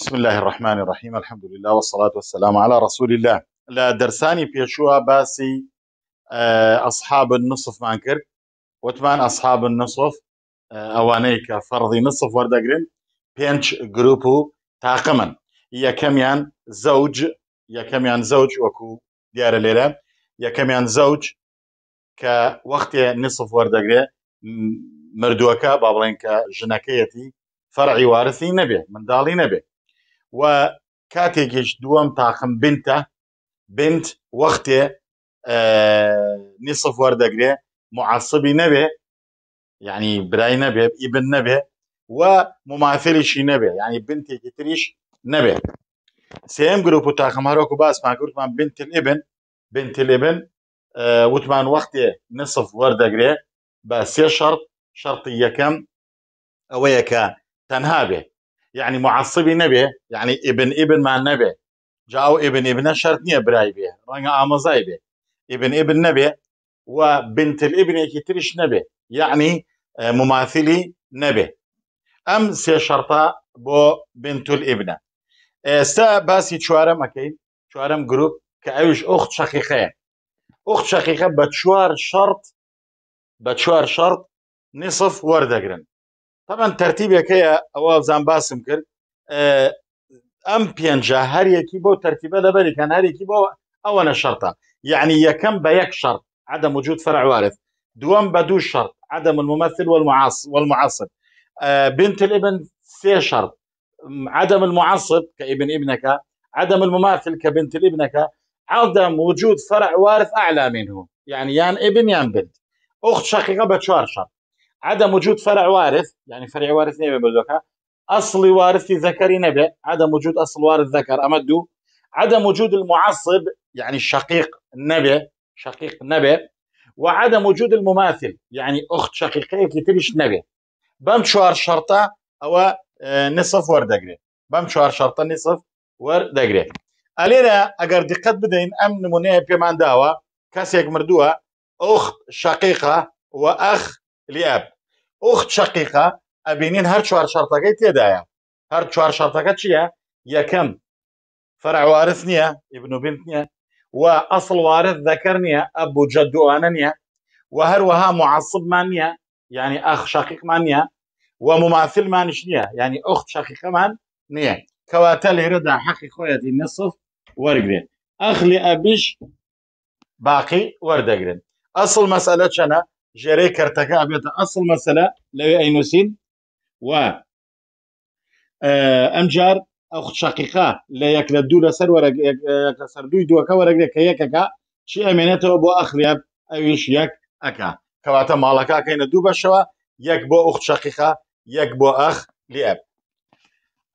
بسم الله الرحمن الرحيم الحمد لله والصلاة والسلام على رسول الله لە دەرسانی پێشووە باسی أصحاب النصف مانكر وتمان النصف أوانيك فرضي نصف وردة جرين بينش جروبو تاقما يا كميان زوج يا كميان زوج وكو ديار الليلة يا كميان زوج كوقت نصف وردة جرين مردوكا بابلينكا کە فرعي وارثي نبي من دالي نبي و کاتێکیش دووەم تاخم بنتە بنت وەختێ نیصف وەردەگرێ مععسبی نەبێ یعنی برای نەبێ ئیبن نەبێ و مماثلیشی نەبێ یعنی بنتێکی تریش نەبێ سم گرروپ و تاخمەرۆک و باسمان گوتمان بنتل ئبن بنتل ئبن وتمان وەختێ نصف وەردەگرێ بە سێ شەرت شەرتی یەکەم ئەوەیە کە تەنها بێ يعني معصبي نبي يعني ابن ابن مع نەبێ جاو ابن ابن شەرت نییە برای بێ ڕەنگە ئامەزای بێ ابن ئبن نەبێ و بنتل ئبنێکی تریش نەبێ یعنی يعني، آه، مماثلی نەبێ ئەم سێ شەرتا بۆ بنتول ئبنە ئێستا آه، باسی چوارەم ئەەکەین چوارەم گروپ کە ئەوش ئۆخت شەقیقەیە ئۆخت شەقیقە بە چوار شەرت بە چوار طبعا یکی او زان باسم کرد ئەم پێنجە هەریەکی بۆ ترتیبە دەبەری کن هر یکی با نە شەرتە یعنی یکم با یک شرط عدم وجود فرع وارث با دو شرط عدم الممثل والمعاصر والمعاصر بنت الابن سي شرط عدم المعصب كابن ابنك عدم المماثل كبنت ابنك عدم وجود فرع وارث اعلى منه يعني يان ابن يان بنت اخت شقيقه بتشار شرط عدم وجود فرع وارث يعني فرع وارث نبي بالذكر اصل وارث ذكر نبي عدم وجود اصل وارث ذكر امدو عدم وجود المعصب يعني الشقيق نبي شقيق نبي وعدم وجود المماثل يعني اخت شقيقه كتريش نبي بام شوار شرطه او آه، نصف ور دقري بام شوار شرطه نصف ور الينا اگر دقت بدين ام نمونه بيمان داوا كاسيك مردوها اخت شقيقه واخ لیاب ئۆخت شەقیقا ئەبینین هەر شرطه شەرتەکەی تێدایە هەر چوار شەرتەکە چییە یەکەم فەرعوارث ابن ئیبنوبین نییە و ئەسڵ وارث ذەکەر ابو جد و جەدوانە نییە و هەروەها مععصبمان نییە یعنی ئەخ شەقیقمان نییە و مماثلمانش نییە یعنی ئۆخت شەقیقەمان نییە کەواتە لێرەدا حەقی خۆیەتی نصف وەرگێن ئەخلی ئەبیش باقی وەردەگرن اصل مەسەلە چەنە جێرەی كارتاكا بێتە اصل مساله آه، لا ئەینوسین و اخت ئەمجار لا شقیقا لە یەک لە دوو لەسەر وەرە لەسەر دووی دووەکە كا کە یەکەکە چی ئەمێنێتەوە بۆ ئەخریاب ئەویش یەک ئەک کەواتە ماڵەکەکەینە دوو بەشەوە یەک بۆ ئوخت شقیقا یەک بۆ ئەخ لێب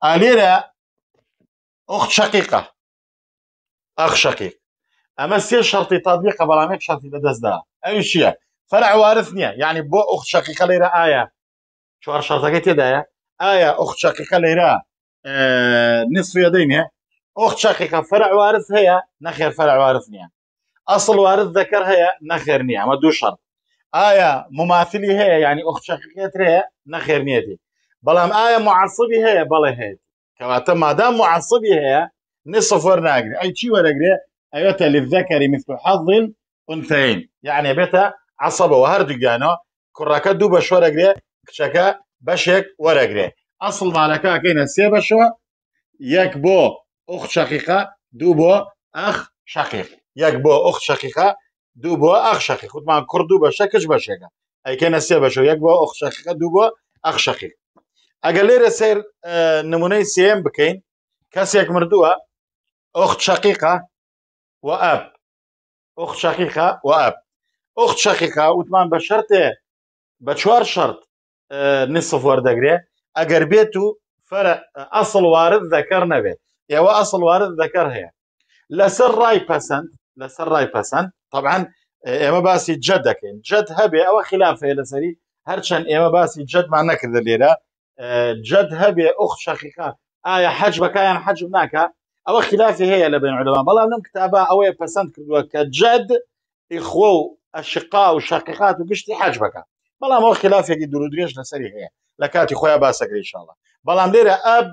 ئالێرە ئوخت شقیقا ئەخ شقیق ئەمە سێ شەرتی تابیقە بەڵامێک شرطي بەدەستدا ايش چییە فرع وارثنیە یعنی يعني بۆ ئوخت شقیقە لێرە ئایا چوار آية. شەرتەکەی آية اخت شقيقة ليرا آه نصف يدين يا اخت شقيقة فرع وارث هي نخير فرع وارث نيا اصل وارث دەکەر هەیە نەخێر نییە شرط آية مماثلي هي يعني اخت شقيقة هي نخير نيا دي نیەتی بەڵام ئایا هي هەیە بەڵێ هەیە کەواتە دام معصبي هي نصف ورناقري اي شي ورناقري ايوتا للذكر مثل حظ انثيين يعني بيتا عسەبەوە هەردووگیانەوە کوڕەکە دوو بە شوەرەگرێ کچەکە بەشێک وەرەگرێ ئەسڵ مالەکە ئەکەینە سێ بەشەوە یەک بۆ ئوخ شەقیقا دوو بۆ ئەخ شەقیق یەک بۆ ئوخ شەقیقا دوو بۆ ئەخ شەقی خودمان کوڕ دوو بەشە کچ بەشێکە ئەیکەنە سێ بەشەوە یەک بۆ ئوخ شەقیقە دوو بۆ ئەخ شەقیق ئەگەر لێرە سیر نمونەی سم بکەین کەسێک مردووە ئۆخت شەقیقە و ئەب ئۆخت شەقیقە و ئەب اخت شقيقة وتمام بشرت بشوار شرط نصف ورد اقريه اقر بيتو فرق اصل وارد ذكرنا به يو اصل وارد ذكرها لسر راي بسند لسر راي بسند طبعا اما باسي جدك جد هبي او خلافه لسري يا ما باسي جد معنا كذا ليلة جد هبي اخت شقيقة آية حج بكاين حج هناك او خلافه هي لبين علماء بلا نم كتابه او بسند كردوك جد اخوه الشقاء والشقيقات وقشتي حاج بكا بلا مو خلاف يجي درو دريش لسري هي يعني؟ لكاتي خويا باسك ان شاء الله بلا مدير اب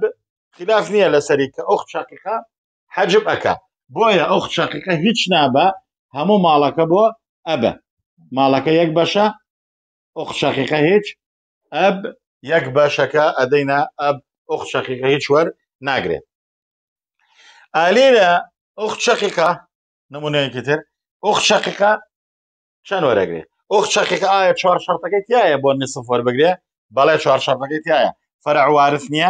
خلاف نيه لسري كاخت شقيقة حاج بكا بويا اخت شقيقة هيتش نابا همو مالك بو ابا مالك يك باشا اخت شقيقة هيتش اب يك باشا كا ادينا اب اخت شقيقة هيتش ور ناقري الينا آه، اخت شقيقة نمونه كتير اخت شقيقه چەند وەرەگرێت ئۆخ چەقێک ئایا چوار شەرتەکەی تایە بۆ نسف وەربگرێ بەڵێ چوار شەرتەکەی تایە فەرعوارف نییە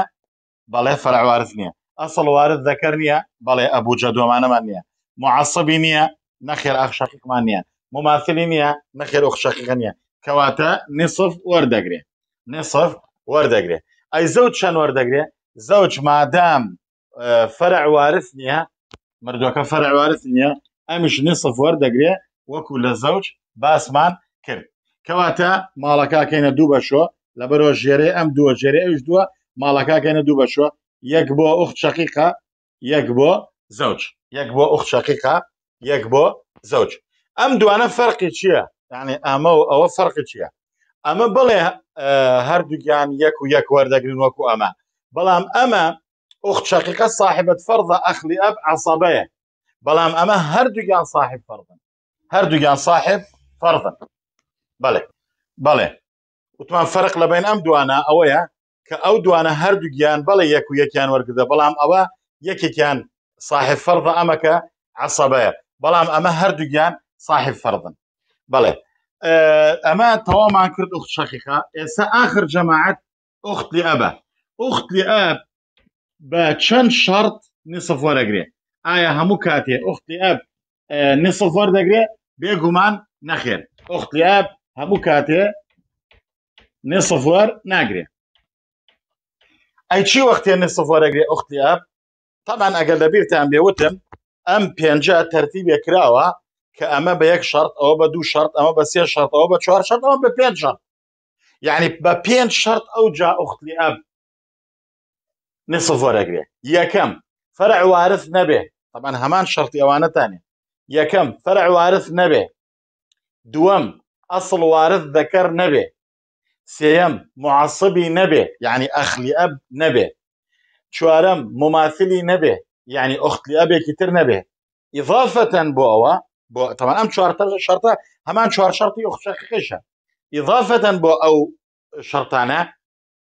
بەڵێ فەرعوارف نییە ئەسڵ وارد دەکەر نییە بەڵێ ئەبوجە دۆمانەمان نییە مععسبی نییە نەخێر ئەخ شەقیقمان نییە مماثلی نییە نەخێر ئۆخ شەقیقە نییە کەواتە نصف وەردەگرێ نصف وەردەگرێ ئەی زەوت چەند وەردەگرێ زەوج مادام فەرعوارف نییە مردوەکە فەرعوارف نییە ئەمیش نصف وەردەگرێ وەکو لە زەوج باسمان کرد کەواتە ماڵەکەکەینە دوو بەشۆ لە بەرۆ ژێرێ ئەم دووە ژێرێ ئەوش دووە ماڵەکەکەینە دوو بەشۆ یەک بۆ ئوخت شقیقا یەک بۆ زەوج یەک بۆ ئوخت شقیقا یەک بۆ زەوج ئەم دوانە فەرقی چییە یعنی ئەمە و ئەوە فەرقی چییە ئەمە بڵێ هەردووگیان یەک و یەک وەردەگرن وەکو ئەمە بەڵام ئەمە ئوخت شقیقە صاحبت فەرضە ئەخلی ئەب عسەبەیە بەڵام ئەمە هەردووگیان صاحب فەرن هەردووگیان صاحب فرضا بەڵێ بەڵێ وتمان فرق لە ام دوانا دوانە ئەوەیە کە ئەو دوانە هەردوو گیان بەڵێ یەک و یەکیان وەرگدە صاحب فەرضە ئەمەکە عسەبەیە بەڵام ئەمە هەردوو گیان صاحب فرضا بله اما تواما کرد اخت شەقیقا ئێستا آخر جەماعەت اخت لی ابا ئوخت لی ئەب بە چەند شەرت نسف وەرەگرێ ئایا هەموو کاتێ ئوختی ئەب بێگومان نەخێن ئۆختیاب هەموو کاتێ نێسەفوار ناگرێ ئەی چی وەختێ نێسەفۆرەگرێ ئۆختیاب تامان ئەگەر لەبیرتان بێوتم ئەم پێنجە تەرتیبێ کراوە کە ئەمە بە یەک شرط ئەوە بە دوو شرط ئەمە بە سێ شرط ئەوە بە چوار شرط ئەوە بە پێنج شرط یعنی بە پێنج شرط ئەو جا ئوختلیاب نسفۆرەگرێ یەکەم فەرعوارث نەبێ تەمان هەمان شرتی ئەوانەتانێ يكم فرع وارث نبي دوم أصل وارث ذكر نبي سيم معصبي نبي يعني أخ لأب نبي شوارم مماثلي نبي يعني أخت لأبي كتر نبي إضافة بوأوا بو طبعا أم ئەم شرطة همان شوار شرطي أخت ئۆخشەقیشە إضافة بۆ أو شرطانة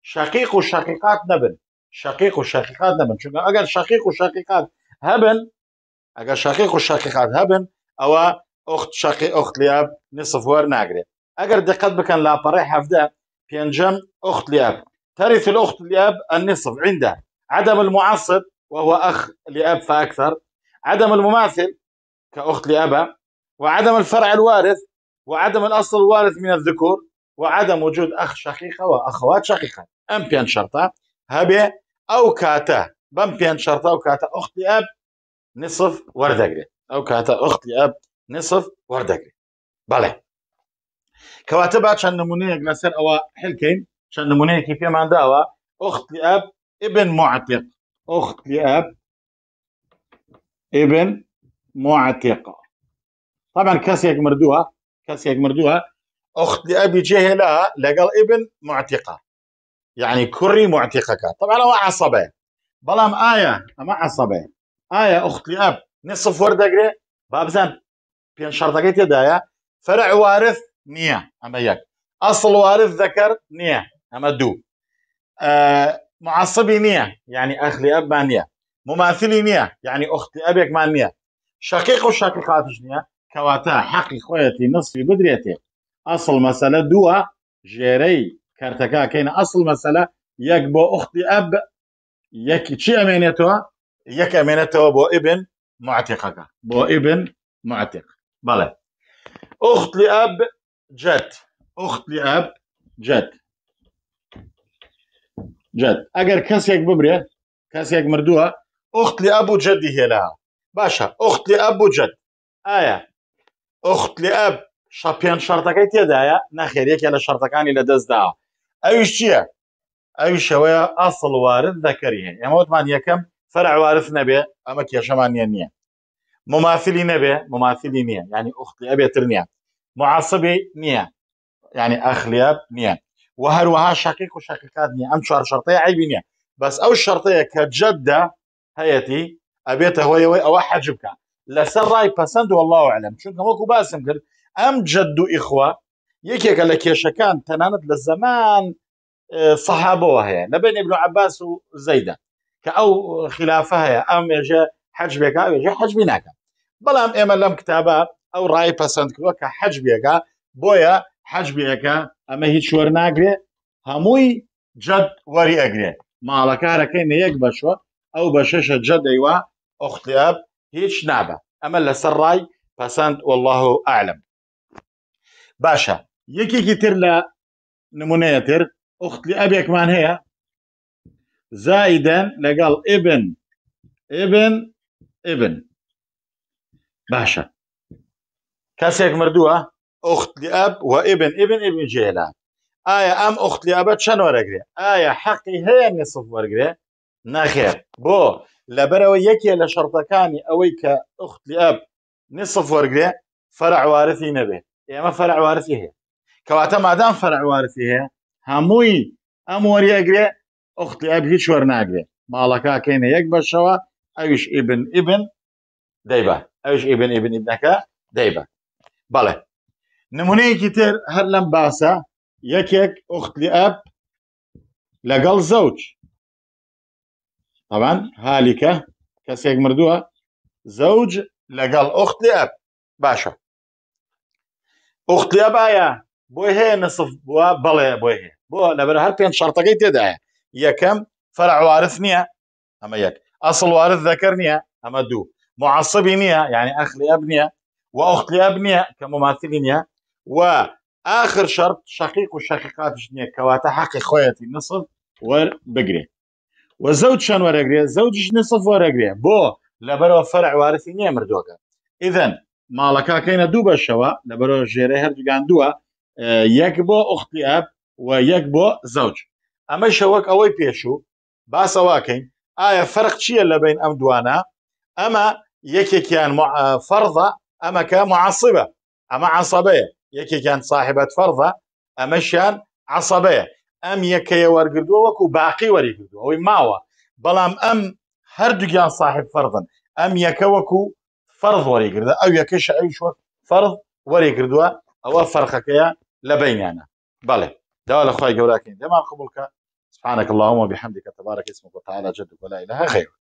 شقیق و نبن نەبن شقیق نبن شقیقات نەبن چونکە ئەگەر ئەگە شەقیق و شەقیقات هبن او اخت شەقی اخت لیاب نصف وار ناگرێت اگر دقت بکن لاپەڕی حەفدە پینجم اخت لیاب ترث الأخت لأب النصف عنده عدم المعصب وهو أخ لأب فأكثر عدم المماثل كأخت لأبا وعدم الفرع الوارث وعدم الأصل الوارث من الذكور وعدم وجود أخ شقيقة وأخوات شقيقة أم بيان شرطة هبه أو كاتا بم بيان شرطة أو كاتا أخت لأب نصف وردەگرێت نعم. او كاتا اختي اب نصف وەردەگرێت بەڵێ کەواتە با چەند نمونەیەک لەسەر ئەوە شان چەند كيف پێمان داوە اختي اب ابن معتق اختي اب ابن معتق طبعا كاسيك مردوها كاسيك مردوها أخت لأبي جهلها لقال ابن معتقة يعني كري معتقة طبعا هو عصبة بلام آية أما عصبة آية أختي أب نصف وردة غري بابزن بين شرطة دايا فرع وارث نية أما يك أصل وارث ذكر نية أما دو أه معصبي نية يعني أخ لأب ما نية مماثلي نية يعني أخت أبيك ما نية شقيق وشقيقات نية كواتا حقي خويتي نصفي بدريتي أصل مسألة دو جيري كارتكا كاين أصل مسألة يك بو أختي أب يكي تشي أمينيتها یەک ئەمێنێتەوە بۆ ئبن معاتێقەکە بۆ ئبن معاتێق بەڵێ ئۆخت لی ئاب جەت ئۆخت لی ئاب جەت جەت ئەگەر کەسێک ببرێ کەسێک مردووە ئۆخت لی ئاب و جەدی هێلا باشە ئۆخت لی ئاب و جەت ئایا ئۆخت لی ئاب شەپێن شەرتەکەی تێدایە نەخێریەکە لە شەرتەکانی لە دەستدا ئەویش چییە؟ ئەوی شەوەیە ئاسڵوارن دەکەری هەیە ئێمەوتمان یەکەم فرع وارث نبي امك يا شمان نيا مماثلي نبي مماثلي نيا يعني أختي ابي ترنيا معصبي نيا يعني اخ لياب نيا وهر وها شقيق وشقيقات نيا ام شرتەیە شرطية عيب نيا بس او الشرطية كجدة هيتي ئەبێتە هو يوي او حجبك لەسەر ڕای بسند والله اعلم چونکە وەکو باسم قل ام جد اخوة ئیخوا یەکێکە لك يا شكان تنانت للزمان آه، صحابه هەیە لەبێن ابن عباس وزيده كأو خلافها يا أم يجا حج بيكا أو يجا حج بيناكا بلا أم إما لم كتابا أو رأي بسند كوا كحج بيكا بويا حج بيكا أما هي شور ناقري هموي جد وري أجري ما على كهر كين يك بشوا أو بشاشة جد أيوا أختياب هيش نابة أما لسر رأي بسند والله أعلم باشا يكي كتير لا نمونيتر أخت لأبيك من هي زائدا لقال ابن ابن ابن باشا كاسيك مردوه أخت لأب وابن ابن ابن جهلان آية أم أخت لأبت شنو ورقري آية حقي هي نصف ورقري نخير بو لبرو يكي كاني أويك أخت لأب نصف ورقري فرع وارثي نبه إما فرع وارثي هي كواتا ما دام فرع وارثي هي هموي أم ورقري ئۆختیاب هیچ وەرناگرێت ماڵەکەکەینە یەک بەشەوە ئەوش ئیبن ئیبن دەیبە ئەوش ئیبن ئیبن ئیبنەکە دەیبە بەڵێ نمونەیەکی تر هەر لەم باسە یەکێک ئۆختیاب لەگەڵ زەوج ئەوان حالیکە کەسێک مردووە زەوج لەگەڵ ئۆختیاب باشە ئۆختیاب ئایا بۆی هەیە نسف بووە بەڵێ بۆی هەیە بۆ لەبەر هەر پێنج شەرتەکەی تێدایە یەکەم فەرعوارث نییە ئەمە یەک ئەسڵ وارث ذەکەر نییە ئەمە دوو مععصبی نییە یعنی ئەخلیاب نییە وەختلیاب نییە کە مماثلی نییە و آخر شرط شقیق و شقیقاتش نییە کەواتە حەقی خۆیەتی نصف وەربگرێ و زەوت چەند وەرەگرێ زەوتش نصف وەرەگرێ بۆ لەبەرەوە فەرع وارثی نییە مردووەکە ئیدەن ماڵەکەکەینە دوو بەشەوە لەبەرەوە ژێرە هەردووگان دووە یەک بۆ ئوختیاب و یەک بۆ زەوج اما شوك اوي بيشو باسا واكين آية فرق شيء لبين ام دوانا اما يكي كان فرضا اما كان معصبة اما عصبية يكي كان صاحبة فرضا اما شان عصبية ام يكي ورقدو وكو باقي ورقدو اوي ماوا بلام ام هر دقيان صاحب فرضا ام يكوكو فرض ورقد او يكش عيش فرض ورقدو او فرقك يا لبيننا بله دوال اخوي قبلك دمان قبولك سبحانك اللهم وبحمدك تبارك اسمك وتعالى جدك ولا إله غيرك